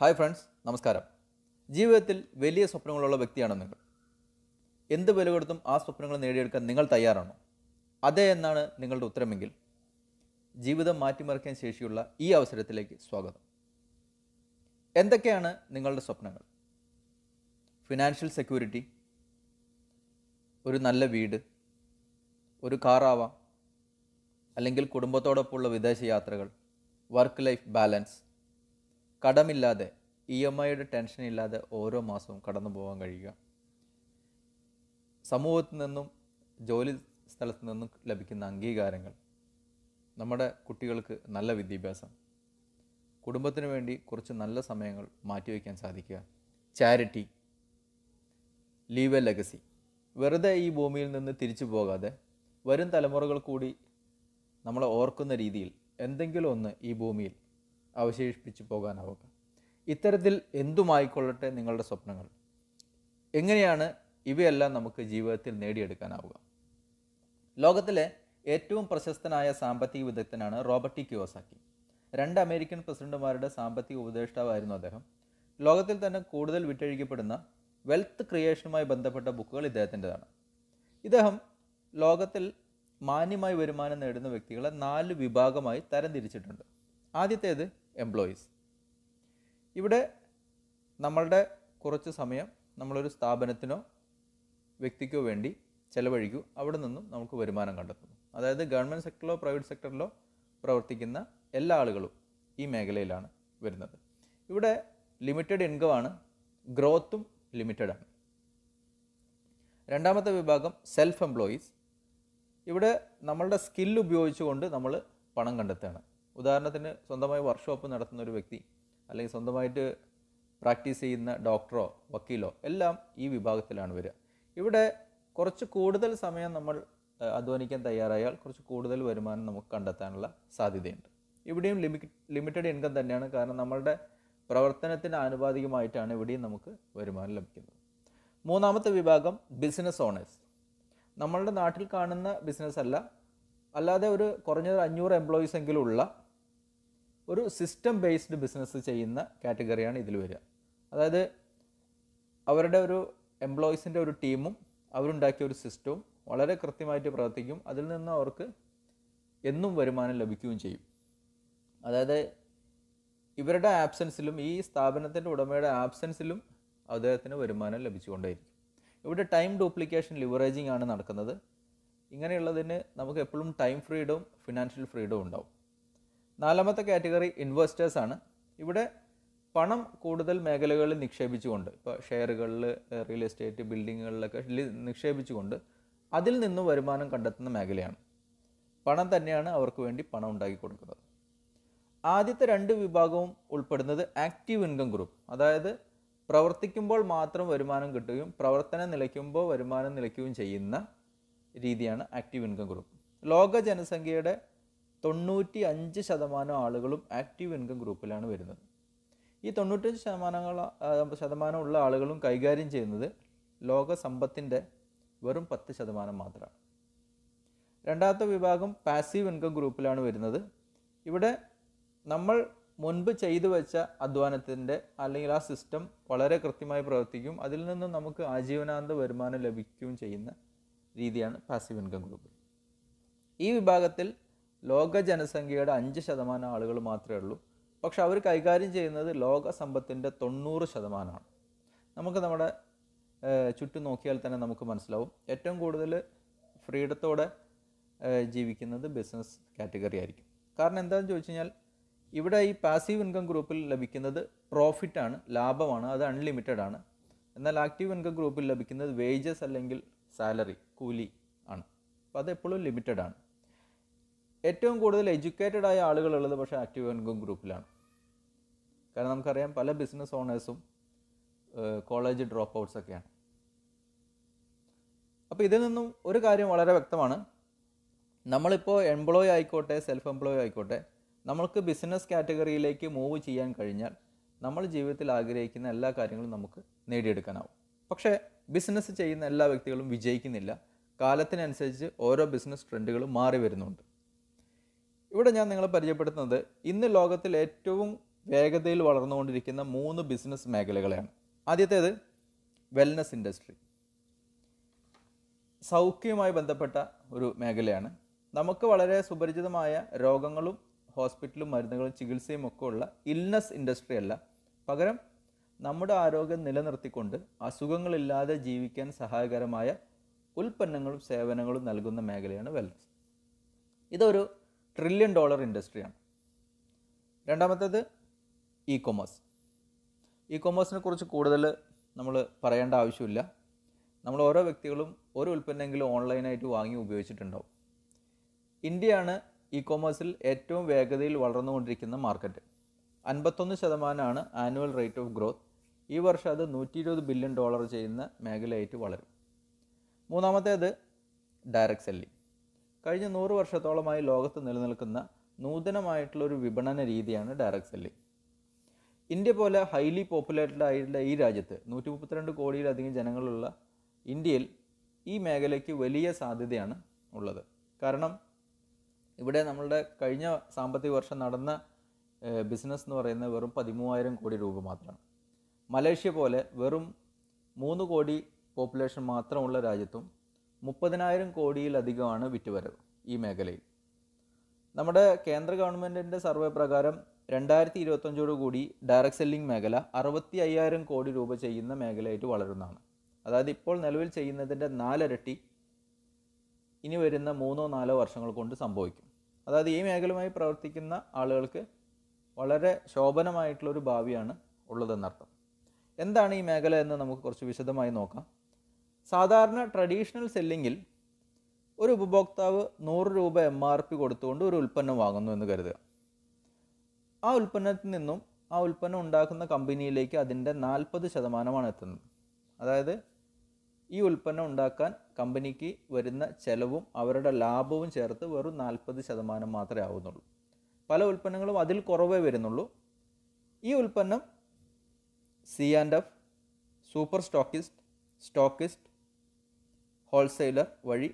hi friends നമസ്കാരം ജീവിതത്തിൽ വലിയ സ്വപ്നങ്ങളുള്ള വ്യക്തിയാണോ നിങ്ങൾ എന്ത് വില കൊടുത്തും ആ സ്വപ്നങ്ങൾ നേടിയെടുക്കാൻ നിങ്ങൾ തയ്യാറാണോ അതെ എന്നാണ് നിങ്ങളുടെ ഉത്തരമെങ്കിൽ ജീവിതം മാറ്റിമറിക്കാൻ ശേഷിയുള്ള ഈ അവസരത്തിലേക്ക് സ്വാഗതം എന്തൊക്കെയാണ് നിങ്ങളുടെ സ്വപ്നങ്ങൾ ഫിനാൻഷ്യൽ സെക്യൂരിറ്റി ഒരു നല്ല വീട് ഒരു കാറാവാം അല്ലെങ്കിൽ കുടുംബത്തോടൊപ്പമുള്ള വിദേശ യാത്രകൾ വർക്ക് ലൈഫ് ബാലൻസ് കടമില്ലാതെ ഇ എം ഐയുടെ ടെൻഷൻ ഇല്ലാതെ ഓരോ മാസവും കടന്നു പോകാൻ കഴിയുക സമൂഹത്തിൽ നിന്നും ജോലി സ്ഥലത്തു നിന്നും ലഭിക്കുന്ന അംഗീകാരങ്ങൾ നമ്മുടെ കുട്ടികൾക്ക് നല്ല വിദ്യാഭ്യാസം കുടുംബത്തിന് വേണ്ടി കുറച്ച് നല്ല സമയങ്ങൾ മാറ്റിവെക്കാൻ സാധിക്കുക ചാരിറ്റി ലീവ് എ ലെഗസി വെറുതെ ഈ ഭൂമിയിൽ നിന്ന് തിരിച്ചു പോകാതെ വരും തലമുറകൾ കൂടി നമ്മളെ ഓർക്കുന്ന രീതിയിൽ എന്തെങ്കിലും ഒന്ന് ഈ ഭൂമിയിൽ അവശേഷിപ്പിച്ചു പോകാനാവുക ഇത്തരത്തിൽ എന്തുമായിക്കൊള്ളട്ടെ നിങ്ങളുടെ സ്വപ്നങ്ങൾ എങ്ങനെയാണ് ഇവയെല്ലാം നമുക്ക് ജീവിതത്തിൽ നേടിയെടുക്കാനാവുക ലോകത്തിലെ ഏറ്റവും പ്രശസ്തനായ സാമ്പത്തിക വിദഗ്ധനാണ് റോബർട്ടി ക്യോസാക്കി രണ്ട് അമേരിക്കൻ പ്രസിഡന്റുമാരുടെ സാമ്പത്തിക ഉപദേഷ്ടാവായിരുന്നു അദ്ദേഹം ലോകത്തിൽ തന്നെ കൂടുതൽ വിറ്റഴിക്കപ്പെടുന്ന വെൽത്ത് ക്രിയേഷനുമായി ബന്ധപ്പെട്ട ബുക്കുകൾ ഇദ്ദേഹത്തിൻ്റെതാണ് ഇദ്ദേഹം ലോകത്തിൽ മാന്യമായി വരുമാനം നേടുന്ന വ്യക്തികളെ നാല് വിഭാഗമായി തരംതിരിച്ചിട്ടുണ്ട് ആദ്യത്തേത് എംപ്ലോയീസ് ഇവിടെ നമ്മളുടെ കുറച്ച് സമയം നമ്മളൊരു സ്ഥാപനത്തിനോ വ്യക്തിക്കോ വേണ്ടി ചിലവഴിക്കൂ അവിടെ നിന്നും നമുക്ക് വരുമാനം കണ്ടെത്തുന്നു അതായത് ഗവൺമെൻറ് സെക്ടറിലോ പ്രൈവറ്റ് സെക്ടറിലോ പ്രവർത്തിക്കുന്ന എല്ലാ ആളുകളും ഈ മേഖലയിലാണ് വരുന്നത് ഇവിടെ ലിമിറ്റഡ് ഇൻകം ആണ് ഗ്രോത്തും ലിമിറ്റഡ് ആണ് രണ്ടാമത്തെ വിഭാഗം സെൽഫ് എംപ്ലോയീസ് ഇവിടെ നമ്മളുടെ സ്കില്ല് ഉപയോഗിച്ചുകൊണ്ട് നമ്മൾ പണം കണ്ടെത്തുകയാണ് ഉദാഹരണത്തിന് സ്വന്തമായി വർക്ക്ഷോപ്പ് നടത്തുന്ന ഒരു വ്യക്തി അല്ലെങ്കിൽ സ്വന്തമായിട്ട് പ്രാക്ടീസ് ചെയ്യുന്ന ഡോക്ടറോ വക്കീലോ എല്ലാം ഈ വിഭാഗത്തിലാണ് വരിക ഇവിടെ കുറച്ച് കൂടുതൽ സമയം നമ്മൾ അധ്വാനിക്കാൻ തയ്യാറായാൽ കുറച്ച് കൂടുതൽ വരുമാനം നമുക്ക് കണ്ടെത്താനുള്ള സാധ്യതയുണ്ട് ഇവിടെയും ലിമി ലിമിറ്റഡ് ഇൻകം തന്നെയാണ് കാരണം നമ്മളുടെ പ്രവർത്തനത്തിന് ആനുപാതികമായിട്ടാണ് ഇവിടെയും നമുക്ക് വരുമാനം ലഭിക്കുന്നത് മൂന്നാമത്തെ വിഭാഗം ബിസിനസ് ഓണേഴ്സ് നമ്മളുടെ നാട്ടിൽ കാണുന്ന ബിസിനസ് അല്ല അല്ലാതെ ഒരു കുറഞ്ഞത് അഞ്ഞൂറ് എംപ്ലോയീസ് എങ്കിലും ഉള്ള ഒരു സിസ്റ്റം ബേസ്ഡ് ബിസിനസ് ചെയ്യുന്ന കാറ്റഗറിയാണ് ഇതിൽ വരിക അതായത് അവരുടെ ഒരു എംപ്ലോയീസിൻ്റെ ഒരു ടീമും അവരുണ്ടാക്കിയ ഒരു സിസ്റ്റവും വളരെ കൃത്യമായിട്ട് പ്രവർത്തിക്കും അതിൽ നിന്ന് അവർക്ക് എന്നും വരുമാനം ലഭിക്കുകയും ചെയ്യും അതായത് ഇവരുടെ ആബ്സൻസിലും ഈ സ്ഥാപനത്തിൻ്റെ ഉടമയുടെ ആബ്സൻസിലും അദ്ദേഹത്തിന് വരുമാനം ലഭിച്ചുകൊണ്ടേയിരിക്കും ഇവിടെ ടൈം ഡ്യൂപ്ലിക്കേഷൻ ലിവറേജിംഗ് ആണ് നടക്കുന്നത് ഇങ്ങനെയുള്ളതിന് നമുക്ക് എപ്പോഴും ടൈം ഫ്രീഡവും ഫിനാൻഷ്യൽ ഫ്രീഡവും ഉണ്ടാവും നാലാമത്തെ കാറ്റഗറി ഇൻവെസ്റ്റേഴ്സ് ആണ് ഇവിടെ പണം കൂടുതൽ മേഖലകളിൽ നിക്ഷേപിച്ചുകൊണ്ട് ഇപ്പോൾ ഷെയറുകളിൽ റിയൽ എസ്റ്റേറ്റ് ബിൽഡിങ്ങുകളിലൊക്കെ നിക്ഷേപിച്ചുകൊണ്ട് അതിൽ നിന്ന് വരുമാനം കണ്ടെത്തുന്ന മേഖലയാണ് പണം തന്നെയാണ് അവർക്ക് വേണ്ടി പണം ഉണ്ടാക്കി കൊടുക്കുന്നത് ആദ്യത്തെ രണ്ട് വിഭാഗവും ഉൾപ്പെടുന്നത് ആക്റ്റീവ് ഇൻകം ഗ്രൂപ്പ് അതായത് പ്രവർത്തിക്കുമ്പോൾ മാത്രം വരുമാനം കിട്ടുകയും പ്രവർത്തനം നിലയ്ക്കുമ്പോൾ വരുമാനം നിലയ്ക്കുകയും ചെയ്യുന്ന രീതിയാണ് ആക്റ്റീവ് ഇൻകം ഗ്രൂപ്പ് ലോക ജനസംഖ്യയുടെ തൊണ്ണൂറ്റി അഞ്ച് ശതമാനം ആളുകളും ആക്റ്റീവ് ഇൻകം ഗ്രൂപ്പിലാണ് വരുന്നത് ഈ തൊണ്ണൂറ്റഞ്ച് ശതമാനങ്ങൾ ശതമാനമുള്ള ആളുകളും കൈകാര്യം ചെയ്യുന്നത് ലോക സമ്പത്തിൻ്റെ വെറും പത്ത് ശതമാനം മാത്രമാണ് രണ്ടാമത്തെ വിഭാഗം പാസീവ് ഇൻകം ഗ്രൂപ്പിലാണ് വരുന്നത് ഇവിടെ നമ്മൾ മുൻപ് ചെയ്തു വെച്ച അധ്വാനത്തിൻ്റെ അല്ലെങ്കിൽ ആ സിസ്റ്റം വളരെ കൃത്യമായി പ്രവർത്തിക്കും അതിൽ നിന്നും നമുക്ക് ആജീവനാന്ത വരുമാനം ലഭിക്കുകയും ചെയ്യുന്ന രീതിയാണ് പാസീവ് ഇൻകം ഗ്രൂപ്പ് ഈ വിഭാഗത്തിൽ ലോക ജനസംഖ്യയുടെ അഞ്ച് ശതമാനം ആളുകൾ മാത്രമേ ഉള്ളൂ പക്ഷെ അവർ കൈകാര്യം ചെയ്യുന്നത് ലോക സമ്പത്തിൻ്റെ തൊണ്ണൂറ് ശതമാനമാണ് നമുക്ക് നമ്മുടെ ചുറ്റും നോക്കിയാൽ തന്നെ നമുക്ക് മനസ്സിലാവും ഏറ്റവും കൂടുതൽ ഫ്രീഡത്തോടെ ജീവിക്കുന്നത് ബിസിനസ് കാറ്റഗറി ആയിരിക്കും കാരണം എന്താണെന്ന് ചോദിച്ചു കഴിഞ്ഞാൽ ഇവിടെ ഈ പാസീവ് ഇൻകം ഗ്രൂപ്പിൽ ലഭിക്കുന്നത് പ്രോഫിറ്റാണ് ലാഭമാണ് അത് അൺലിമിറ്റഡ് ആണ് എന്നാൽ ആക്റ്റീവ് ഇൻകം ഗ്രൂപ്പിൽ ലഭിക്കുന്നത് വേജസ് അല്ലെങ്കിൽ സാലറി കൂലി ആണ് അപ്പോൾ അത് എപ്പോഴും ലിമിറ്റഡ് ആണ് ഏറ്റവും കൂടുതൽ എഡ്യൂക്കേറ്റഡ് ആയ ആളുകളുള്ളത് പക്ഷേ ആക്റ്റീവ് ഇൻകം ഗ്രൂപ്പിലാണ് കാരണം നമുക്കറിയാം പല ബിസിനസ് ഓണേഴ്സും കോളേജ് ഡ്രോപ്പ് ഔട്ട്സ് ഒക്കെയാണ് അപ്പോൾ ഇതിൽ നിന്നും ഒരു കാര്യം വളരെ വ്യക്തമാണ് നമ്മളിപ്പോൾ എംപ്ലോയി ആയിക്കോട്ടെ സെൽഫ് എംപ്ലോയി ആയിക്കോട്ടെ നമ്മൾക്ക് ബിസിനസ് കാറ്റഗറിയിലേക്ക് മൂവ് ചെയ്യാൻ കഴിഞ്ഞാൽ നമ്മൾ ജീവിതത്തിൽ ആഗ്രഹിക്കുന്ന എല്ലാ കാര്യങ്ങളും നമുക്ക് നേടിയെടുക്കാനാവും പക്ഷേ ബിസിനസ് ചെയ്യുന്ന എല്ലാ വ്യക്തികളും വിജയിക്കുന്നില്ല കാലത്തിനനുസരിച്ച് ഓരോ ബിസിനസ് ട്രെൻഡുകളും മാറി വരുന്നുണ്ട് ഇവിടെ ഞാൻ നിങ്ങളെ പരിചയപ്പെടുത്തുന്നത് ഇന്ന് ലോകത്തിൽ ഏറ്റവും വേഗതയിൽ വളർന്നുകൊണ്ടിരിക്കുന്ന മൂന്ന് ബിസിനസ് മേഖലകളെയാണ് ആദ്യത്തേത് വെൽനസ് ഇൻഡസ്ട്രി സൗഖ്യവുമായി ബന്ധപ്പെട്ട ഒരു മേഖലയാണ് നമുക്ക് വളരെ സുപരിചിതമായ രോഗങ്ങളും ഹോസ്പിറ്റലും മരുന്നുകളും ചികിത്സയും ഒക്കെ ഉള്ള ഇൽനസ് ഇൻഡസ്ട്രി അല്ല പകരം നമ്മുടെ ആരോഗ്യം നിലനിർത്തിക്കൊണ്ട് അസുഖങ്ങളില്ലാതെ ജീവിക്കാൻ സഹായകരമായ ഉൽപ്പന്നങ്ങളും സേവനങ്ങളും നൽകുന്ന മേഖലയാണ് വെൽനസ് ഇതൊരു ട്രില്യൺ ഡോളർ ഇൻഡസ്ട്രിയാണ് രണ്ടാമത്തേത് ഇ കൊമേഴ്സ് ഇ കൊമേഴ്സിനെ കുറിച്ച് കൂടുതൽ നമ്മൾ പറയേണ്ട ആവശ്യമില്ല നമ്മൾ ഓരോ വ്യക്തികളും ഒരു ഉൽപ്പന്നമെങ്കിലും ഓൺലൈനായിട്ട് വാങ്ങി ഉപയോഗിച്ചിട്ടുണ്ടാവും ഇന്ത്യയാണ് ഇ കൊമേഴ്സിൽ ഏറ്റവും വേഗതയിൽ വളർന്നുകൊണ്ടിരിക്കുന്ന മാർക്കറ്റ് അൻപത്തൊന്ന് ശതമാനമാണ് ആനുവൽ റേറ്റ് ഓഫ് ഗ്രോത്ത് ഈ വർഷം അത് നൂറ്റി ഇരുപത് ബില്യൺ ഡോളർ ചെയ്യുന്ന മേഖലയായിട്ട് വളരും മൂന്നാമത്തേത് ഡയറക്റ്റ് സെല്ലിംഗ് കഴിഞ്ഞ നൂറ് വർഷത്തോളമായി ലോകത്ത് നിലനിൽക്കുന്ന നൂതനമായിട്ടുള്ള ഒരു വിപണന രീതിയാണ് ഡയറക്റ്റ് സെല്ലിംഗ് ഇന്ത്യ പോലെ ഹൈലി പോപ്പുലേറ്റഡ് ആയിട്ടുള്ള ഈ രാജ്യത്ത് നൂറ്റി മുപ്പത്തിരണ്ട് കോടിയിലധികം ജനങ്ങളുള്ള ഇന്ത്യയിൽ ഈ മേഖലയ്ക്ക് വലിയ സാധ്യതയാണ് ഉള്ളത് കാരണം ഇവിടെ നമ്മളുടെ കഴിഞ്ഞ സാമ്പത്തിക വർഷം നടന്ന ബിസിനസ് എന്ന് പറയുന്നത് വെറും പതിമൂവായിരം കോടി രൂപ മാത്രമാണ് മലേഷ്യ പോലെ വെറും മൂന്ന് കോടി പോപ്പുലേഷൻ മാത്രമുള്ള രാജ്യത്തും മുപ്പതിനായിരം കോടിയിലധികമാണ് വിറ്റുവരവ് ഈ മേഖലയിൽ നമ്മുടെ കേന്ദ്ര ഗവൺമെൻറ്റിൻ്റെ സർവേ പ്രകാരം രണ്ടായിരത്തി ഇരുപത്തഞ്ചോട് കൂടി ഡയറക്ട് സെല്ലിംഗ് മേഖല അറുപത്തി അയ്യായിരം കോടി രൂപ ചെയ്യുന്ന മേഖലയായിട്ട് വളരുന്നതാണ് അതായത് ഇപ്പോൾ നിലവിൽ ചെയ്യുന്നതിൻ്റെ നാലിരട്ടി ഇനി വരുന്ന മൂന്നോ നാലോ വർഷങ്ങൾ കൊണ്ട് സംഭവിക്കും അതായത് ഈ മേഖലയുമായി പ്രവർത്തിക്കുന്ന ആളുകൾക്ക് വളരെ ശോഭനമായിട്ടുള്ളൊരു ഭാവിയാണ് ഉള്ളതെന്നർത്ഥം എന്താണ് ഈ മേഖല എന്ന് നമുക്ക് കുറച്ച് വിശദമായി നോക്കാം സാധാരണ ട്രഡീഷണൽ സെല്ലിങ്ങിൽ ഒരു ഉപഭോക്താവ് നൂറ് രൂപ എം ആർ പി കൊടുത്തുകൊണ്ട് ഒരു ഉൽപ്പന്നം വാങ്ങുന്നു എന്ന് കരുതുക ആ ഉൽപ്പന്നത്തിൽ നിന്നും ആ ഉൽപ്പന്നം ഉണ്ടാക്കുന്ന കമ്പനിയിലേക്ക് അതിൻ്റെ നാൽപ്പത് ശതമാനമാണ് എത്തുന്നത് അതായത് ഈ ഉൽപ്പന്നം ഉണ്ടാക്കാൻ കമ്പനിക്ക് വരുന്ന ചെലവും അവരുടെ ലാഭവും ചേർത്ത് വെറും നാൽപ്പത് ശതമാനം മാത്രമേ ആവുന്നുള്ളൂ പല ഉൽപ്പന്നങ്ങളും അതിൽ കുറവേ വരുന്നുള്ളൂ ഈ ഉൽപ്പന്നം C and F super stockist stockist wholesaler വഴി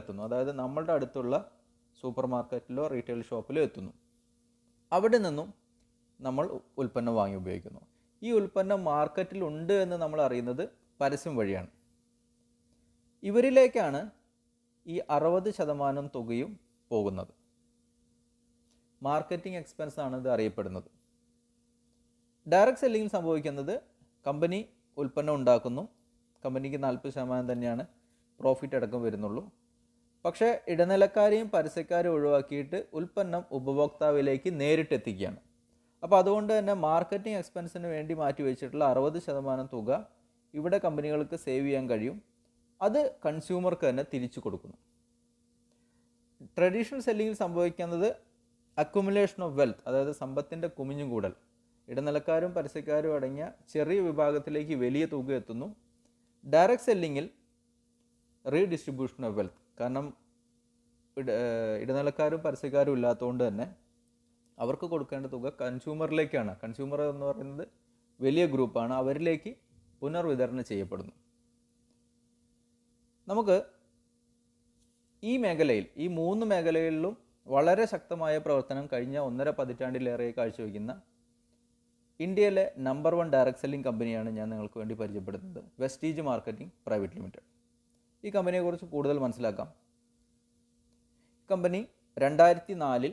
എത്തുന്നു അതായത് നമ്മളുടെ അടുത്തുള്ള സൂപ്പർ മാർക്കറ്റിലോ റീറ്റെയിൽ ഷോപ്പിലോ എത്തുന്നു അവിടെ നിന്നും നമ്മൾ ഉൽപ്പന്നം വാങ്ങി ഉപയോഗിക്കുന്നു ഈ ഉൽപ്പന്നം മാർക്കറ്റിലുണ്ട് എന്ന് നമ്മൾ അറിയുന്നത് പരസ്യം വഴിയാണ് ഇവരിലേക്കാണ് ഈ അറുപത് ശതമാനം തുകയും പോകുന്നത് മാർക്കറ്റിംഗ് എക്സ്പെൻസ് ആണ് ഇത് അറിയപ്പെടുന്നത് ഡയറക്റ്റ് സെല്ലിംഗ് സംഭവിക്കുന്നത് കമ്പനി ഉൽപ്പന്നം ഉണ്ടാക്കുന്നു കമ്പനിക്ക് നാൽപ്പത് ശതമാനം തന്നെയാണ് പ്രോഫിറ്റ് അടക്കം വരുന്നുള്ളൂ പക്ഷേ ഇടനിലക്കാരെയും പരസ്യക്കാരെയും ഒഴിവാക്കിയിട്ട് ഉൽപ്പന്നം ഉപഭോക്താവിലേക്ക് നേരിട്ട് എത്തിക്കുകയാണ് അപ്പോൾ അതുകൊണ്ട് തന്നെ മാർക്കറ്റിംഗ് എക്സ്പെൻസിന് വേണ്ടി മാറ്റി വെച്ചിട്ടുള്ള അറുപത് ശതമാനം തുക ഇവിടെ കമ്പനികൾക്ക് സേവ് ചെയ്യാൻ കഴിയും അത് കൺസ്യൂമർക്ക് തന്നെ തിരിച്ചു കൊടുക്കുന്നു ട്രഡീഷണൽ സെല്ലിങ്ങിൽ സംഭവിക്കുന്നത് അക്യുമുലേഷൻ ഓഫ് വെൽത്ത് അതായത് സമ്പത്തിൻ്റെ കുമിഞ്ഞുകൂടൽ ഇടനിലക്കാരും പരസ്യക്കാരും അടങ്ങിയ ചെറിയ വിഭാഗത്തിലേക്ക് വലിയ തുക എത്തുന്നു ഡയറക്റ്റ് സെല്ലിങ്ങിൽ റീഡിസ്ട്രിബ്യൂഷൻ ഓഫ് വെൽത്ത് കാരണം ഇടനിലക്കാരും പരസ്യക്കാരും ഇല്ലാത്തതുകൊണ്ട് തന്നെ അവർക്ക് കൊടുക്കേണ്ട തുക കൺസ്യൂമറിലേക്കാണ് കൺസ്യൂമർ എന്ന് പറയുന്നത് വലിയ ഗ്രൂപ്പാണ് അവരിലേക്ക് പുനർവിതരണം ചെയ്യപ്പെടുന്നു നമുക്ക് ഈ മേഖലയിൽ ഈ മൂന്ന് മേഖലകളിലും വളരെ ശക്തമായ പ്രവർത്തനം കഴിഞ്ഞ ഒന്നര പതിറ്റാണ്ടിലേറെ കാഴ്ചവെക്കുന്ന ഇന്ത്യയിലെ നമ്പർ വൺ ഡയറക്ട് സെല്ലിംഗ് കമ്പനിയാണ് ഞാൻ നിങ്ങൾക്ക് വേണ്ടി പരിചയപ്പെടുത്തുന്നത് വെസ്റ്റീജ് മാർക്കറ്റിംഗ് പ്രൈവറ്റ് ലിമിറ്റഡ് ഈ കമ്പനിയെക്കുറിച്ച് കൂടുതൽ മനസ്സിലാക്കാം കമ്പനി രണ്ടായിരത്തി നാലിൽ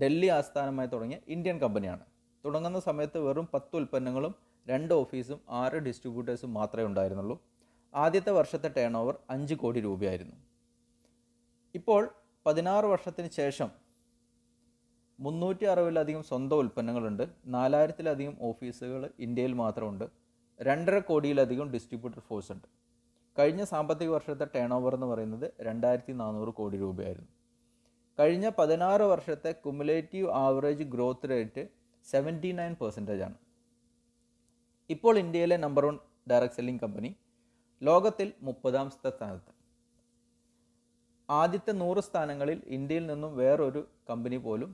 ഡൽഹി ആസ്ഥാനമായി തുടങ്ങിയ ഇന്ത്യൻ കമ്പനിയാണ് തുടങ്ങുന്ന സമയത്ത് വെറും പത്ത് ഉൽപ്പന്നങ്ങളും രണ്ട് ഓഫീസും ആറ് ഡിസ്ട്രിബ്യൂട്ടേഴ്സും മാത്രമേ ഉണ്ടായിരുന്നുള്ളൂ ആദ്യത്തെ വർഷത്തെ ടേൺ ഓവർ അഞ്ച് കോടി രൂപയായിരുന്നു ഇപ്പോൾ പതിനാറ് വർഷത്തിന് ശേഷം മുന്നൂറ്റി അറുപതിലധികം സ്വന്തം ഉൽപ്പന്നങ്ങളുണ്ട് നാലായിരത്തിലധികം ഓഫീസുകൾ ഇന്ത്യയിൽ മാത്രമുണ്ട് രണ്ടര കോടിയിലധികം ഡിസ്ട്രിബ്യൂട്ടർ ഫോഴ്സ് ഉണ്ട് കഴിഞ്ഞ സാമ്പത്തിക വർഷത്തെ ടേൺ ഓവർ എന്ന് പറയുന്നത് രണ്ടായിരത്തി നാനൂറ് കോടി രൂപയായിരുന്നു കഴിഞ്ഞ പതിനാറ് വർഷത്തെ cumulative average growth rate seventy nine percentage ആണ് ഇപ്പോൾ ഇന്ത്യയിലെ number one direct selling company ലോകത്തിൽ മുപ്പതാം സ്ഥാനത്ത് ആദ്യത്തെ നൂറ് സ്ഥാനങ്ങളിൽ ഇന്ത്യയിൽ നിന്നും വേറൊരു കമ്പനി പോലും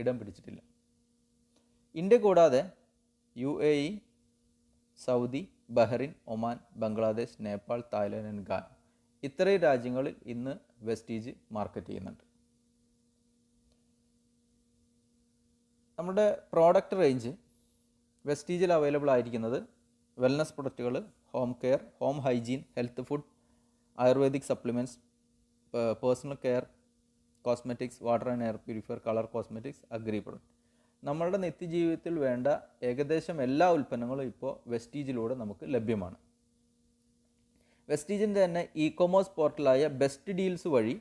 ഇടം പിടിച്ചിട്ടില്ല ഇന്ത്യ കൂടാതെ U A E Saudi Bahrain Oman Bangladesh Nepal Thailand and Ghana ഇത്രയും രാജ്യങ്ങളിൽ ഇന്ന് വെസ്റ്റീജ് മാർക്കറ്റ് ചെയ്യുന്നുണ്ട് നമ്മുടെ പ്രോഡക്റ്റ് റേഞ്ച് വെസ്റ്റീജിൽ അവൈലബിൾ ആയിരിക്കുന്നത് വെൽനസ് പ്രൊഡക്റ്റുകൾ home care home hygiene health food ayurvedic supplements personal care cosmetics water and air purifier colour cosmetics agri product നമ്മളുടെ നിത്യജീവിതത്തിൽ വേണ്ട ഏകദേശം എല്ലാ ഉൽപ്പന്നങ്ങളും ഇപ്പോൾ വെസ്റ്റീജിലൂടെ നമുക്ക് ലഭ്യമാണ് വെസ്റ്റീജിൻ്റെ തന്നെ ഇ കൊമേഴ്സ് പോർട്ടലായ ബെസ്റ്റ് ഡീൽസ് വഴി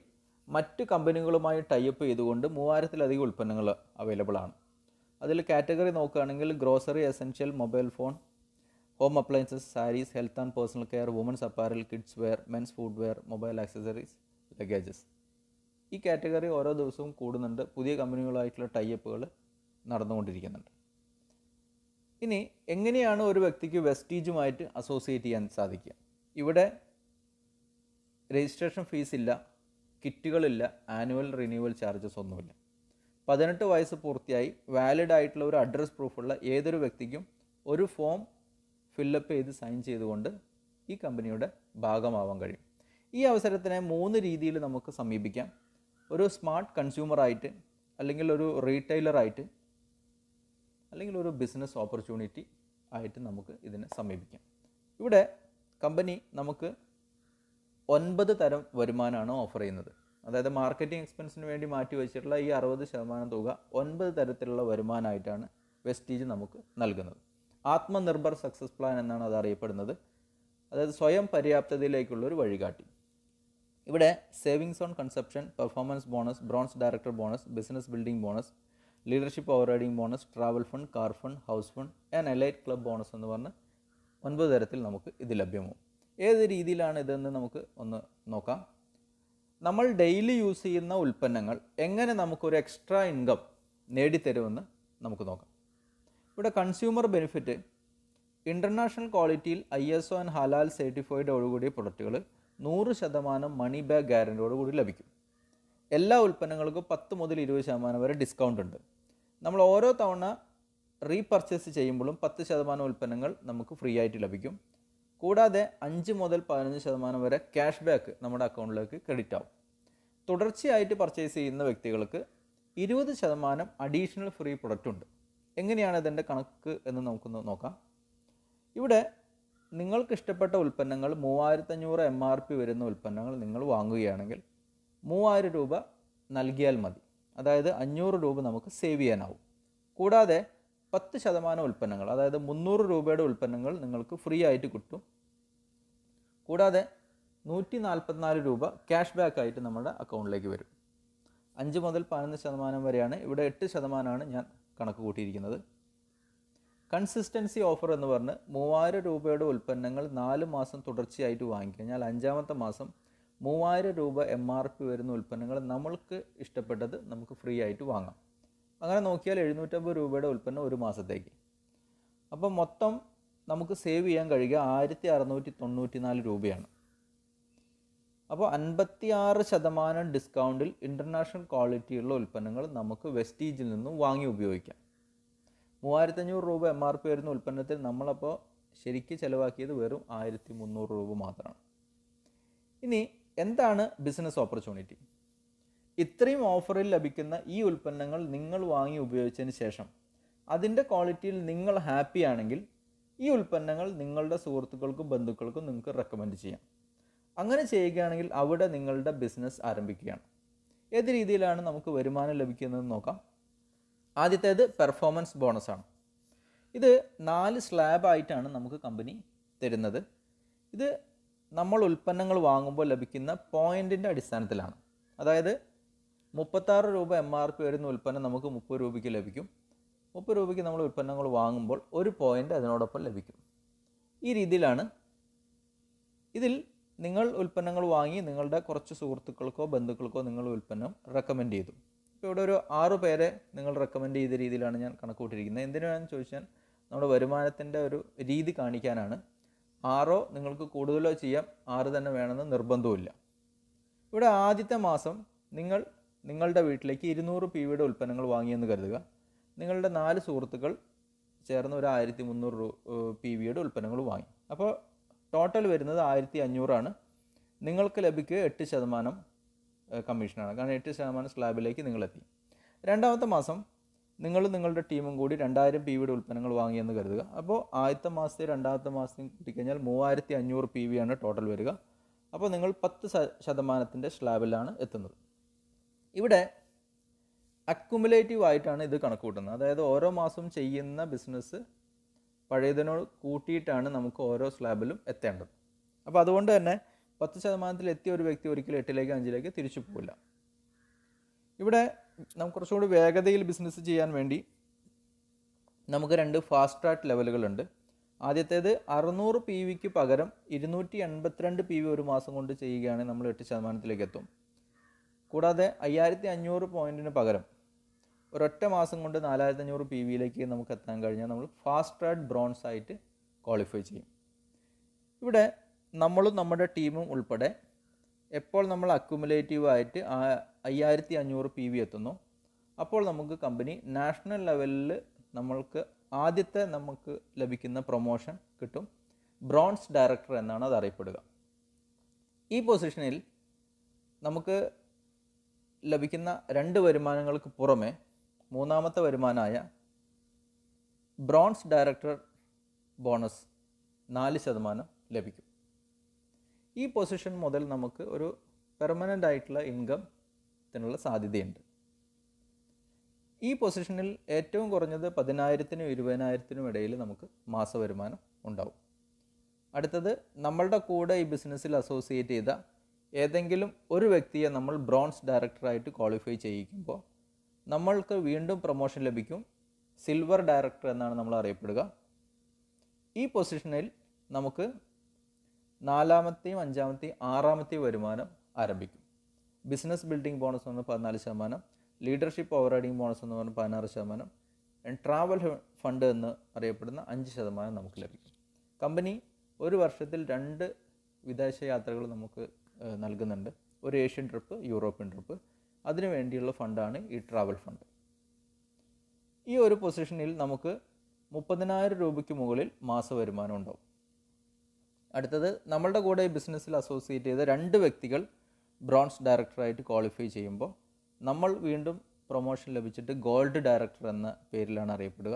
മറ്റ് കമ്പനികളുമായി ടൈപ്പ് ചെയ്തുകൊണ്ട് മൂവായിരത്തിലധികം ഉൽപ്പന്നങ്ങൾ അവൈലബിൾ ആണ് അതിൽ കാറ്റഗറി നോക്കുകയാണെങ്കിൽ grocery essential mobile phone home appliances sarees health and personal care women's apparel kids wear men's food wear mobile accessories luggages ഈ കാറ്റഗറി ഓരോ ദിവസവും കൂടുന്നുണ്ട് പുതിയ കമ്പനികളായിട്ടുള്ള ടൈപ്പുകൾ നടന്നുകൊണ്ടിരിക്കുന്നുണ്ട് ഇനി എങ്ങനെയാണ് ഒരു വ്യക്തിക്ക് വെസ്റ്റീജുമായിട്ട് അസോസിയേറ്റ് ചെയ്യാൻ സാധിക്കുക ഇവിടെ രജിസ്ട്രേഷൻ ഫീസ് ഇല്ല കിറ്റുകളില്ല ആനുവൽ റിന്യൂവൽ ചാർജസ് ഒന്നുമില്ല പതിനെട്ട് വയസ്സ് പൂർത്തിയായി വാലിഡ് ആയിട്ടുള്ള ഒരു അഡ്രസ് പ്രൂഫുള്ള ഏതൊരു വ്യക്തിക്കും ഒരു ഫോം ഫില്ലപ്പ് ചെയ്ത് സൈൻ ചെയ്തുകൊണ്ട് ഈ കമ്പനിയുടെ ഭാഗമാവാൻ കഴിയും ഈ അവസരത്തിനെ മൂന്ന് രീതിയിൽ നമുക്ക് സമീപിക്കാം ഒരു സ്മാർട്ട് കൺസ്യൂമറായിട്ട് അല്ലെങ്കിൽ ഒരു റീറ്റെയിലറായിട്ട് അല്ലെങ്കിൽ ഒരു ബിസിനസ് ഓപ്പർച്യൂണിറ്റി ആയിട്ട് നമുക്ക് ഇതിനെ സമീപിക്കാം ഇവിടെ കമ്പനി നമുക്ക് ഒൻപത് തരം വരുമാനമാണ് ഓഫർ ചെയ്യുന്നത് അതായത് മാർക്കറ്റിംഗ് എക്സ്പെൻസിന് വേണ്ടി മാറ്റി വെച്ചിട്ടുള്ള ഈ അറുപത് ശതമാനം തുക ഒൻപത് തരത്തിലുള്ള വരുമാനമായിട്ടാണ് വെസ്റ്റീജ് നമുക്ക് നൽകുന്നത് ആത്മനിർഭർ സക്സസ് പ്ലാൻ എന്നാണ് അത് അറിയപ്പെടുന്നത് അതായത് സ്വയം പര്യാപ്തതയിലേക്കുള്ള ഒരു വഴികാട്ടി ഇവിടെ savings on conception performance bonus bronze director bonus business building bonus leadership overriding bonus travel fund car fund house fund and elite club bonus എന്ന് പറഞ്ഞ് ഒൻപത് തരത്തിൽ നമുക്ക് ഇത് ലഭ്യമാവും ഏത് രീതിയിലാണ് ഇതെന്ന് നമുക്ക് ഒന്ന് നോക്കാം നമ്മൾ ഡെയിലി യൂസ് ചെയ്യുന്ന ഉൽപ്പന്നങ്ങൾ എങ്ങനെ നമുക്കൊരു എക്സ്ട്രാ ഇൻകം നേടിത്തരുമെന്ന് നമുക്ക് നോക്കാം ഇവിടെ കൺസ്യൂമർ ബെനിഫിറ്റ് ഇൻ്റർനാഷണൽ ക്വാളിറ്റിയിൽ I S O and halal certified ഓടുകൂടിയ പ്രൊഡക്റ്റുകൾ നൂറ് ശതമാനം മണി ബാക്ക് ഗ്യാരൻറ്റിയോട് കൂടി ലഭിക്കും എല്ലാ ഉൽപ്പന്നങ്ങൾക്കും പത്ത് മുതൽ ഇരുപത് ശതമാനം വരെ ഡിസ്കൗണ്ട് ഉണ്ട് നമ്മൾ ഓരോ തവണ റീപർച്ചേസ് ചെയ്യുമ്പോഴും പത്ത് ശതമാനം ഉൽപ്പന്നങ്ങൾ നമുക്ക് ഫ്രീ ആയിട്ട് ലഭിക്കും കൂടാതെ അഞ്ച് മുതൽ പതിനഞ്ച് ശതമാനം വരെ ക്യാഷ് ബാക്ക് നമ്മുടെ അക്കൗണ്ടിലേക്ക് ക്രെഡിറ്റ് ആവും തുടർച്ചയായിട്ട് പർച്ചേസ് ചെയ്യുന്ന വ്യക്തികൾക്ക് ഇരുപത് ശതമാനം അഡീഷണൽ ഫ്രീ പ്രൊഡക്റ്റ് ഉണ്ട് എങ്ങനെയാണ് ഇതിൻ്റെ കണക്ക് എന്ന് നമുക്കൊന്ന് നോക്കാം ഇവിടെ നിങ്ങൾക്ക് ഇഷ്ടപ്പെട്ട ഉൽപ്പന്നങ്ങൾ മൂവായിരത്തഞ്ഞൂറ് എം ആർ പി വരുന്ന ഉൽപ്പന്നങ്ങൾ നിങ്ങൾ വാങ്ങുകയാണെങ്കിൽ മൂവായിരം രൂപ നൽകിയാൽ മതി അതായത് അഞ്ഞൂറ് രൂപ നമുക്ക് സേവ് ചെയ്യാനാവും കൂടാതെ പത്ത് ശതമാനം ഉൽപ്പന്നങ്ങൾ അതായത് മുന്നൂറ് രൂപയുടെ ഉൽപ്പന്നങ്ങൾ നിങ്ങൾക്ക് ഫ്രീ ആയിട്ട് കിട്ടും കൂടാതെ നൂറ്റി നാൽപ്പത്തിനാല് രൂപ ക്യാഷ് ബാക്ക് ആയിട്ട് നമ്മുടെ അക്കൗണ്ടിലേക്ക് വരും അഞ്ച് മുതൽ പതിനൊന്ന് ശതമാനം വരെയാണ് ഇവിടെ എട്ട് ശതമാനമാണ് ഞാൻ കണക്ക് കൂട്ടിയിരിക്കുന്നത് കൺസിസ്റ്റൻസി ഓഫർ എന്ന് പറഞ്ഞ് മൂവായിരം രൂപയുടെ ഉൽപ്പന്നങ്ങൾ നാല് മാസം തുടർച്ചയായിട്ട് വാങ്ങിക്കഴിഞ്ഞാൽ അഞ്ചാമത്തെ മാസം മൂവായിരം രൂപ എം ആർ പി വരുന്ന ഉൽപ്പന്നങ്ങൾ നമ്മൾക്ക് ഇഷ്ടപ്പെട്ടത് നമുക്ക് ഫ്രീ ആയിട്ട് വാങ്ങാം അങ്ങനെ നോക്കിയാൽ എഴുന്നൂറ്റമ്പത് രൂപയുടെ ഉൽപ്പന്നം ഒരു മാസത്തേക്ക് അപ്പം മൊത്തം നമുക്ക് സേവ് ചെയ്യാൻ കഴിയുക ആയിരത്തി അറുന്നൂറ്റി തൊണ്ണൂറ്റി നാല് രൂപയാണ് അപ്പോൾ ആറ് ശതമാനം ഡിസ്കൗണ്ടിൽ ഇൻ്റർനാഷണൽ ക്വാളിറ്റിയുള്ള ഉൽപ്പന്നങ്ങൾ നമുക്ക് വെസ്റ്റീജിൽ നിന്നും വാങ്ങി ഉപയോഗിക്കാം മൂവായിരത്തഞ്ഞൂറ് രൂപ എം ആർ പി വരുന്ന ഉൽപ്പന്നത്തിൽ നമ്മളപ്പോൾ ശരിക്ക് ചിലവാക്കിയത് വെറും ആയിരത്തി മുന്നൂറ് രൂപ മാത്രമാണ് ഇനി എന്താണ് ബിസിനസ് ഓപ്പർച്യൂണിറ്റി ഇത്രയും ഓഫറിൽ ലഭിക്കുന്ന ഈ ഉൽപ്പന്നങ്ങൾ നിങ്ങൾ വാങ്ങി ഉപയോഗിച്ചതിന് ശേഷം അതിൻ്റെ ക്വാളിറ്റിയിൽ നിങ്ങൾ ഹാപ്പി ആണെങ്കിൽ ഈ ഉൽപ്പന്നങ്ങൾ നിങ്ങളുടെ സുഹൃത്തുക്കൾക്കും ബന്ധുക്കൾക്കും നിങ്ങൾക്ക് റെക്കമെൻഡ് ചെയ്യാം അങ്ങനെ ചെയ്യുകയാണെങ്കിൽ അവിടെ നിങ്ങളുടെ ബിസിനസ് ആരംഭിക്കുകയാണ് ഏത് രീതിയിലാണ് നമുക്ക് വരുമാനം ലഭിക്കുന്നതെന്ന് നോക്കാം ആദ്യത്തേത് പെർഫോമൻസ് ബോണസാണ് ഇത് നാല് സ്ലാബായിട്ടാണ് നമുക്ക് കമ്പനി തരുന്നത് ഇത് നമ്മൾ ഉൽപ്പന്നങ്ങൾ വാങ്ങുമ്പോൾ ലഭിക്കുന്ന പോയിൻറ്റിൻ്റെ അടിസ്ഥാനത്തിലാണ് അതായത് മുപ്പത്താറ് രൂപ എം ആർ പി വരുന്ന ഉൽപ്പന്നം നമുക്ക് മുപ്പത് രൂപയ്ക്ക് ലഭിക്കും മുപ്പത് രൂപയ്ക്ക് നമ്മൾ ഉൽപ്പന്നങ്ങൾ വാങ്ങുമ്പോൾ ഒരു പോയിൻ്റ് അതിനോടൊപ്പം ലഭിക്കും ഈ രീതിയിലാണ് ഇതിൽ നിങ്ങൾ ഉൽപ്പന്നങ്ങൾ വാങ്ങി നിങ്ങളുടെ കുറച്ച് സുഹൃത്തുക്കൾക്കോ ബന്ധുക്കൾക്കോ നിങ്ങൾ ഉൽപ്പന്നം റെക്കമെൻഡ് ചെയ്തു ഇവിടെ ഒരു ആറ് പേരെ നിങ്ങൾ റെക്കമെൻഡ് ചെയ്ത രീതിയിലാണ് ഞാൻ കണക്ക് കൂട്ടിയിരിക്കുന്നത് എന്തിനാണെന്ന് ചോദിച്ചാൽ നമ്മുടെ വരുമാനത്തിൻ്റെ ഒരു രീതി കാണിക്കാനാണ് ആറോ നിങ്ങൾക്ക് കൂടുതലോ ചെയ്യാം ആറ് തന്നെ വേണമെന്ന് നിർബന്ധമില്ല ഇവിടെ ആദ്യത്തെ മാസം നിങ്ങൾ നിങ്ങളുടെ വീട്ടിലേക്ക് ഇരുന്നൂറ് പി വിയുടെ ഉൽപ്പന്നങ്ങൾ വാങ്ങിയെന്ന് കരുതുക നിങ്ങളുടെ നാല് സുഹൃത്തുക്കൾ ചേർന്ന് ഒരു ആയിരത്തി മുന്നൂറ് പി വിയുടെ ഉൽപ്പന്നങ്ങൾ വാങ്ങി അപ്പോൾ ടോട്ടൽ വരുന്നത് ആയിരത്തി അഞ്ഞൂറാണ് നിങ്ങൾക്ക് ലഭിക്കുക എട്ട് ശതമാനം കമ്മീഷനാണ് കാരണം എട്ട് ശതമാനം സ്ലാബിലേക്ക് നിങ്ങളെത്തി രണ്ടാമത്തെ മാസം നിങ്ങൾ നിങ്ങളുടെ ടീമും കൂടി രണ്ടായിരം പി വിയുടെ ഉൽപ്പന്നങ്ങൾ വാങ്ങിയെന്ന് കരുതുക അപ്പോൾ ആദ്യത്തെ മാസത്തെ രണ്ടാമത്തെ മാസത്തെയും കിട്ടിക്കഴിഞ്ഞാൽ മൂവായിരത്തി അഞ്ഞൂറ് പി വിയാണ് ടോട്ടൽ വരിക അപ്പോൾ നിങ്ങൾ പത്ത് ശതമാനത്തിൻ്റെ സ്ലാബിലാണ് എത്തുന്നത് ഇവിടെ അക്യുമുലേറ്റീവ് ആയിട്ടാണ് ഇത് കണക്ക് കൂട്ടുന്നത് അതായത് ഓരോ മാസം ചെയ്യുന്ന ബിസിനസ് പഴയതിനോട് കൂട്ടിയിട്ടാണ് നമുക്ക് ഓരോ സ്ലാബിലും എത്തേണ്ടത് അപ്പോൾ അതുകൊണ്ട് തന്നെ പത്ത് ശതമാനത്തിൽ എത്തിയ ഒരു വ്യക്തി ഒരിക്കലും എട്ടിലേക്ക് അഞ്ചിലേക്ക് തിരിച്ചു പോകില്ല ഇവിടെ നമുക്ക് കുറച്ചുകൂടി വേഗതയിൽ ബിസിനസ് ചെയ്യാൻ വേണ്ടി നമുക്ക് രണ്ട് ഫാസ്റ്റ് ട്രാക്ക് ലെവലുകളുണ്ട് ആദ്യത്തേത് അറുന്നൂറ് പി വിക്ക് പകരം ഇരുന്നൂറ്റി എൺപത്തിരണ്ട് പി വി ഒരു മാസം കൊണ്ട് ചെയ്യുകയാണെങ്കിൽ നമ്മൾ എട്ട് ശതമാനത്തിലേക്ക് എത്തും കൂടാതെ അയ്യായിരത്തി അഞ്ഞൂറ് പോയിൻറ്റിന് പകരം ഒരൊറ്റ മാസം കൊണ്ട് നാലായിരത്തി അഞ്ഞൂറ് പി വിയിലേക്ക് നമുക്ക് എത്താൻ കഴിഞ്ഞാൽ നമ്മൾ ഫാസ്റ്റ് ട്രാക്ക് ബ്രോൺസ് ആയിട്ട് ക്വാളിഫൈ ചെയ്യും ഇവിടെ നമ്മളും നമ്മുടെ ടീമും ഉൾപ്പെടെ എപ്പോൾ നമ്മൾ അക്യുമുലേറ്റീവായിട്ട് അയ്യായിരത്തി അഞ്ഞൂറ് പി വി എത്തുന്നു അപ്പോൾ നമുക്ക് കമ്പനി നാഷണൽ ലെവലിൽ നമ്മൾക്ക് ആദ്യത്തെ നമുക്ക് ലഭിക്കുന്ന പ്രൊമോഷൻ കിട്ടും ബ്രോൺസ് ഡയറക്ടർ എന്നാണ് അത് അറിയപ്പെടുക ഈ പൊസിഷനിൽ നമുക്ക് ലഭിക്കുന്ന രണ്ട് വരുമാനങ്ങൾക്ക് പുറമെ മൂന്നാമത്തെ വരുമാനമായ ബ്രോൺസ് ഡയറക്ടർ ബോണസ് നാല് ശതമാനം ലഭിക്കും ഈ പൊസിഷൻ മുതൽ നമുക്ക് ഒരു പെർമനൻ്റ് ആയിട്ടുള്ള ഇൻകം ത്തിനുള്ള സാധ്യതയുണ്ട് ഈ പൊസിഷനിൽ ഏറ്റവും കുറഞ്ഞത് പതിനായിരത്തിനും ഇരുപതിനായിരത്തിനും ഇടയിൽ നമുക്ക് മാസ വരുമാനം ഉണ്ടാവും അടുത്തത് നമ്മളുടെ കൂടെ ഈ ബിസിനസ്സിൽ അസോസിയേറ്റ് ചെയ്ത ഏതെങ്കിലും ഒരു വ്യക്തിയെ നമ്മൾ ബ്രോൺസ് ഡയറക്ടറായിട്ട് ക്വാളിഫൈ ചെയ്യിക്കുമ്പോൾ നമ്മൾക്ക് വീണ്ടും പ്രൊമോഷൻ ലഭിക്കും സിൽവർ ഡയറക്ടർ എന്നാണ് നമ്മൾ അറിയപ്പെടുക ഈ പൊസിഷനിൽ നമുക്ക് നാലാമത്തെയും അഞ്ചാമത്തെയും ആറാമത്തെയും വരുമാനം ആരംഭിക്കും ബിസിനസ് ബിൽഡിംഗ് ബോണസ് എന്ന് പതിനാല് ശതമാനം ലീഡർഷിപ്പ് ഓവർ റൈഡിംഗ് ബോണസ് എന്ന് പറഞ്ഞാൽ പതിനാറ് ശതമാനം ട്രാവൽ ഫണ്ട് എന്ന് അറിയപ്പെടുന്ന അഞ്ച് ശതമാനം നമുക്ക് ലഭിക്കും കമ്പനി ഒരു വർഷത്തിൽ രണ്ട് വിദേശ യാത്രകൾ നമുക്ക് നൽകുന്നുണ്ട് ഒരു ഏഷ്യൻ ട്രിപ്പ് യൂറോപ്യൻ ട്രിപ്പ് അതിനു വേണ്ടിയുള്ള ഫണ്ടാണ് ഈ ട്രാവൽ ഫണ്ട് ഈ ഒരു പൊസിഷനിൽ നമുക്ക് മുപ്പതിനായിരം രൂപയ്ക്ക് മുകളിൽ മാസ വരുമാനം ഉണ്ടാവും അടുത്തത് നമ്മളുടെ കൂടെ ബിസിനസ്സിൽ അസോസിയേറ്റ് ചെയ്ത രണ്ട് വ്യക്തികൾ ബ്രോൺസ് ഡയറക്ടറായിട്ട് ക്വാളിഫൈ ചെയ്യുമ്പോൾ നമ്മൾ വീണ്ടും പ്രൊമോഷൻ ലഭിച്ചിട്ട് ഗോൾഡ് ഡയറക്ടർ എന്ന പേരിലാണ് അറിയപ്പെടുക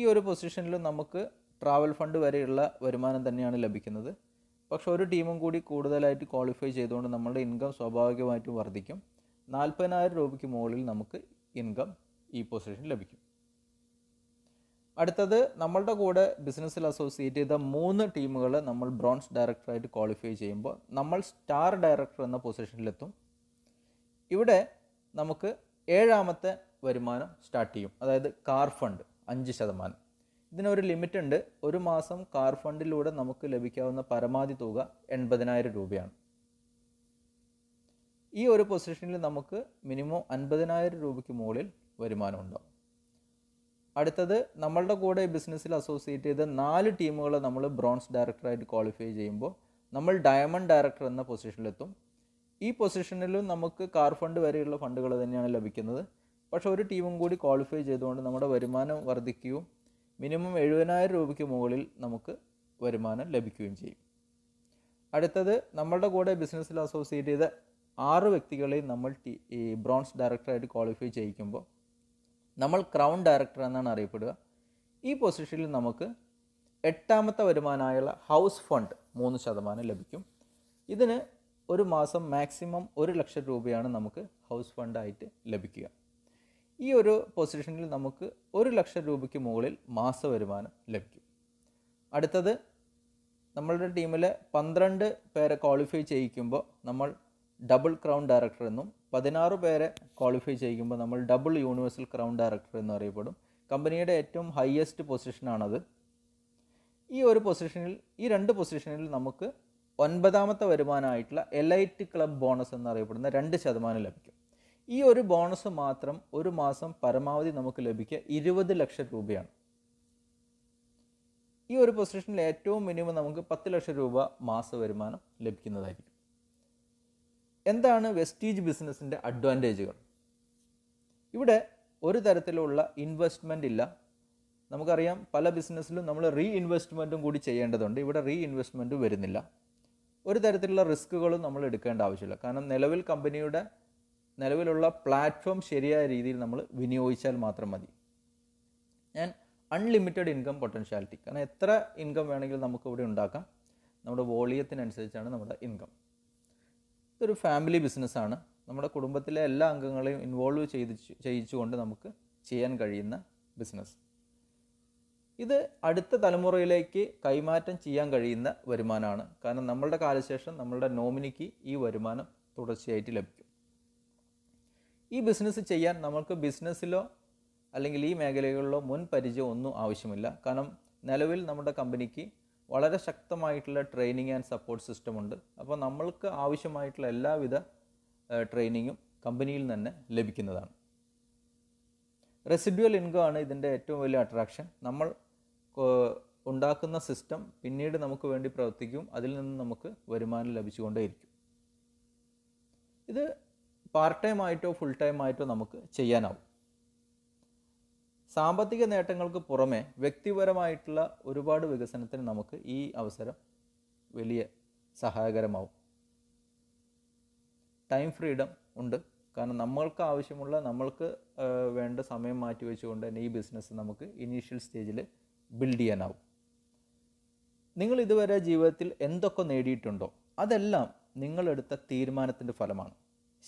ഈ ഒരു പൊസിഷനിൽ നമുക്ക് ട്രാവൽ ഫണ്ട് വരെയുള്ള വരുമാനം തന്നെയാണ് ലഭിക്കുന്നത് പക്ഷെ ഒരു ടീമും കൂടി കൂടുതലായിട്ട് ക്വാളിഫൈ ചെയ്തുകൊണ്ട് നമ്മളുടെ ഇൻകം സ്വാഭാവികമായിട്ടും വർദ്ധിക്കും നാൽപ്പതിനായിരം രൂപയ്ക്ക് മുകളിൽ നമുക്ക് ഇൻകം ഈ പൊസിഷൻ ലഭിക്കും അടുത്തത് നമ്മളുടെ കൂടെ ബിസിനസ്സിൽ അസോസിയേറ്റ് ചെയ്ത മൂന്ന് ടീമുകൾ നമ്മൾ ബ്രോൺസ് ഡയറക്ടറായിട്ട് ക്വാളിഫൈ ചെയ്യുമ്പോൾ നമ്മൾ സ്റ്റാർ ഡയറക്ടർ എന്ന പൊസിഷനിലെത്തും ഇവിടെ നമുക്ക് ഏഴാമത്തെ വരുമാനം സ്റ്റാർട്ട് ചെയ്യും അതായത് കാർ ഫണ്ട് അഞ്ച് ശതമാനം ഇതിനൊരു ലിമിറ്റ് ഉണ്ട് ഒരു മാസം കാർ ഫണ്ടിലൂടെ നമുക്ക് ലഭിക്കാവുന്ന പരമാവധി തുക എൺപതിനായിരം രൂപയാണ് ഈ ഒരു പൊസിഷനിൽ നമുക്ക് മിനിമം അൻപതിനായിരം രൂപയ്ക്ക് മുകളിൽ വരുമാനം ഉണ്ടാവും അടുത്തത് നമ്മളുടെ കൂടെ ബിസിനസ്സിൽ അസോസിയേറ്റ് ചെയ്ത നാല് ടീമുകളെ നമ്മൾ ബ്രോൺസ് ഡയറക്ടറായിട്ട് ക്വാളിഫൈ ചെയ്യുമ്പോൾ നമ്മൾ ഡയമണ്ട് ഡയറക്ടർ എന്ന പൊസിഷനിലെത്തും ഈ പൊസിഷനിലും നമുക്ക് കാർ ഫണ്ട് വരെയുള്ള ഫണ്ടുകൾ തന്നെയാണ് ലഭിക്കുന്നത് പക്ഷേ ഒരു ടീമും കൂടി ക്വാളിഫൈ ചെയ്തുകൊണ്ട് നമ്മുടെ വരുമാനം വർദ്ധിക്കുകയും മിനിമം എഴുപതിനായിരം രൂപയ്ക്ക് മുകളിൽ നമുക്ക് വരുമാനം ലഭിക്കുകയും ചെയ്യും അടുത്തത് നമ്മളുടെ കൂടെ ബിസിനസ്സിൽ അസോസിയേറ്റ് ചെയ്ത ആറ് വ്യക്തികളെയും നമ്മൾ ഈ ബ്രോൺസ് ഡയറക്ടറായിട്ട് ക്വാളിഫൈ ചെയ്യിക്കുമ്പോൾ നമ്മൾ ക്രൗൺ ഡയറക്ടർ എന്നാണ് അറിയപ്പെടുക ഈ പൊസിഷനിൽ നമുക്ക് എട്ടാമത്തെ വരുമാനമായുള്ള ഹൗസ് ഫണ്ട് മൂന്ന് ശതമാനം ലഭിക്കും ഇതിന് ഒരു മാസം മാക്സിമം ഒരു ലക്ഷം രൂപയാണ് നമുക്ക് ഹൗസ് ഫണ്ടായിട്ട് ലഭിക്കുക ഈ ഒരു പൊസിഷനിൽ നമുക്ക് ഒരു ലക്ഷം രൂപയ്ക്ക് മുകളിൽ മാസ വരുമാനം ലഭിക്കും അടുത്തത് നമ്മളുടെ ടീമിലെ പന്ത്രണ്ട് പേരെ ക്വാളിഫൈ ചെയ്യിക്കുമ്പോൾ നമ്മൾ ഡബിൾ ക്രൗൺ ഡയറക്ടർ എന്നും പതിനാറ് പേരെ ക്വാളിഫൈ ചെയ്യിക്കുമ്പോൾ നമ്മൾ ഡബിൾ യൂണിവേഴ്സൽ ക്രൗൺ ഡയറക്ടർ എന്നറിയപ്പെടും കമ്പനിയുടെ ഏറ്റവും ഹയസ്റ്റ് പൊസിഷനാണത് ഈ ഒരു പൊസിഷനിൽ ഈ രണ്ട് പൊസിഷനിൽ നമുക്ക് ഒൻപതാമത്തെ വരുമാനമായിട്ടുള്ള എലൈറ്റ് ക്ലബ് ബോണസ് എന്നറിയപ്പെടുന്ന രണ്ട് ശതമാനം ലഭിക്കും ഈ ഒരു ബോണസ് മാത്രം ഒരു മാസം പരമാവധി നമുക്ക് ലഭിക്കുക ഇരുപത് ലക്ഷം രൂപയാണ് ഈ ഒരു പൊസിഷനിൽ ഏറ്റവും മിനിമം നമുക്ക് പത്ത് ലക്ഷം രൂപ മാസ വരുമാനം ലഭിക്കുന്നതായിരിക്കും എന്താണ് വെസ്റ്റീജ് ബിസിനസ്സിൻ്റെ അഡ്വാൻറ്റേജുകൾ ഇവിടെ ഒരു തരത്തിലുള്ള ഇൻവെസ്റ്റ്മെൻ്റ് ഇല്ല നമുക്കറിയാം പല ബിസിനസ്സിലും നമ്മൾ റീ ഇൻവെസ്റ്റ്മെൻറ്റും കൂടി ചെയ്യേണ്ടതുണ്ട് ഇവിടെ റീ ഇൻവെസ്റ്റ്മെൻറ്റും വരുന്നില്ല ഒരു തരത്തിലുള്ള റിസ്ക്കുകളും നമ്മൾ എടുക്കേണ്ട ആവശ്യമില്ല കാരണം നിലവിൽ കമ്പനിയുടെ നിലവിലുള്ള പ്ലാറ്റ്ഫോം ശരിയായ രീതിയിൽ നമ്മൾ വിനിയോഗിച്ചാൽ മാത്രം മതി ഞാൻ അൺലിമിറ്റഡ് ഇൻകം പൊട്ടൻഷ്യാലിറ്റി കാരണം എത്ര ഇൻകം വേണമെങ്കിലും നമുക്ക് ഇവിടെ ഉണ്ടാക്കാം നമ്മുടെ വോളിയത്തിനനുസരിച്ചാണ് നമ്മുടെ ഇൻകം ഇതൊരു ഫാമിലി ബിസിനസ്സാണ് നമ്മുടെ കുടുംബത്തിലെ എല്ലാ അംഗങ്ങളെയും ഇൻവോൾവ് ചെയ്ത് ചെയ്യിച്ചുകൊണ്ട് നമുക്ക് ചെയ്യാൻ കഴിയുന്ന ബിസിനസ് ഇത് അടുത്ത തലമുറയിലേക്ക് കൈമാറ്റം ചെയ്യാൻ കഴിയുന്ന വരുമാനമാണ് കാരണം നമ്മളുടെ കാലശേഷം നമ്മളുടെ നോമിനിക്ക് ഈ വരുമാനം തുടർച്ചയായിട്ട് ലഭിക്കും ഈ ബിസിനസ് ചെയ്യാൻ നമ്മൾക്ക് ബിസിനസ്സിലോ അല്ലെങ്കിൽ ഈ മേഖലകളിലോ മുൻ പരിചയം ഒന്നും ആവശ്യമില്ല കാരണം നിലവിൽ നമ്മുടെ കമ്പനിക്ക് വളരെ ശക്തമായിട്ടുള്ള ട്രെയിനിങ് ആൻഡ് സപ്പോർട്ട് സിസ്റ്റം ഉണ്ട് അപ്പോൾ നമ്മൾക്ക് ആവശ്യമായിട്ടുള്ള എല്ലാവിധ ട്രെയിനിങ്ങും കമ്പനിയിൽ തന്നെ ലഭിക്കുന്നതാണ് റെസിഡ്യുവൽ ഇൻകം ആണ് ഇതിൻ്റെ ഏറ്റവും വലിയ അട്രാക്ഷൻ നമ്മൾ ഉണ്ടാക്കുന്ന സിസ്റ്റം പിന്നീട് നമുക്ക് വേണ്ടി പ്രവർത്തിക്കും അതിൽ നിന്ന് നമുക്ക് വരുമാനം ലഭിച്ചുകൊണ്ടേയിരിക്കും ഇത് പാർട്ട് ടൈം ആയിട്ടോ ഫുൾ ടൈം ആയിട്ടോ നമുക്ക് ചെയ്യാനാവും സാമ്പത്തിക നേട്ടങ്ങൾക്ക് പുറമെ വ്യക്തിപരമായിട്ടുള്ള ഒരുപാട് വികസനത്തിന് നമുക്ക് ഈ അവസരം വലിയ സഹായകരമാവും ടൈം ഫ്രീഡം ഉണ്ട് കാരണം നമ്മൾക്ക് ആവശ്യമുള്ള നമ്മൾക്ക് വേണ്ട സമയം മാറ്റി വെച്ചുകൊണ്ട് തന്നെ ഈ ബിസിനസ് നമുക്ക് ഇനീഷ്യൽ സ്റ്റേജിൽ ബിൽഡ് ചെയ്യാനാവും നിങ്ങൾ ഇതുവരെ ജീവിതത്തിൽ എന്തൊക്കെ നേടിയിട്ടുണ്ടോ അതെല്ലാം നിങ്ങളെടുത്ത തീരുമാനത്തിൻ്റെ ഫലമാണ്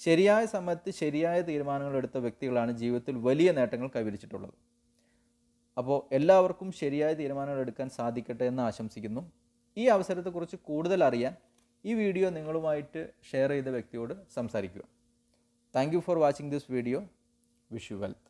ശരിയായ സമയത്ത് ശരിയായ തീരുമാനങ്ങൾ എടുത്ത വ്യക്തികളാണ് ജീവിതത്തിൽ വലിയ നേട്ടങ്ങൾ കൈവരിച്ചിട്ടുള്ളത് അപ്പോൾ എല്ലാവർക്കും ശരിയായ തീരുമാനങ്ങൾ എടുക്കാൻ സാധിക്കട്ടെ എന്ന് ആശംസിക്കുന്നു ഈ അവസരത്തെക്കുറിച്ച് കൂടുതൽ അറിയാൻ ഈ വീഡിയോ നിങ്ങളുമായിട്ട് ഷെയർ ചെയ്ത വ്യക്തിയോട് സംസാരിക്കുക thank for watching this video wish you wealth